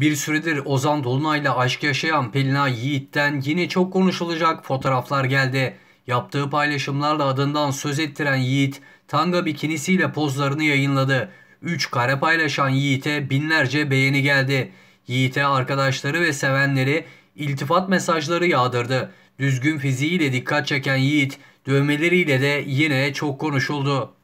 Bir süredir Ozan Dolunay'la aşk yaşayan Pelina Yiğit'ten yine çok konuşulacak fotoğraflar geldi. Yaptığı paylaşımlarla adından söz ettiren Yiğit, tanga bikinisiyle pozlarını yayınladı. 3 kare paylaşan Yiğit'e binlerce beğeni geldi. Yiğit'e arkadaşları ve sevenleri iltifat mesajları yağdırdı. Düzgün fiziğiyle dikkat çeken Yiğit, dövmeleriyle de yine çok konuşuldu.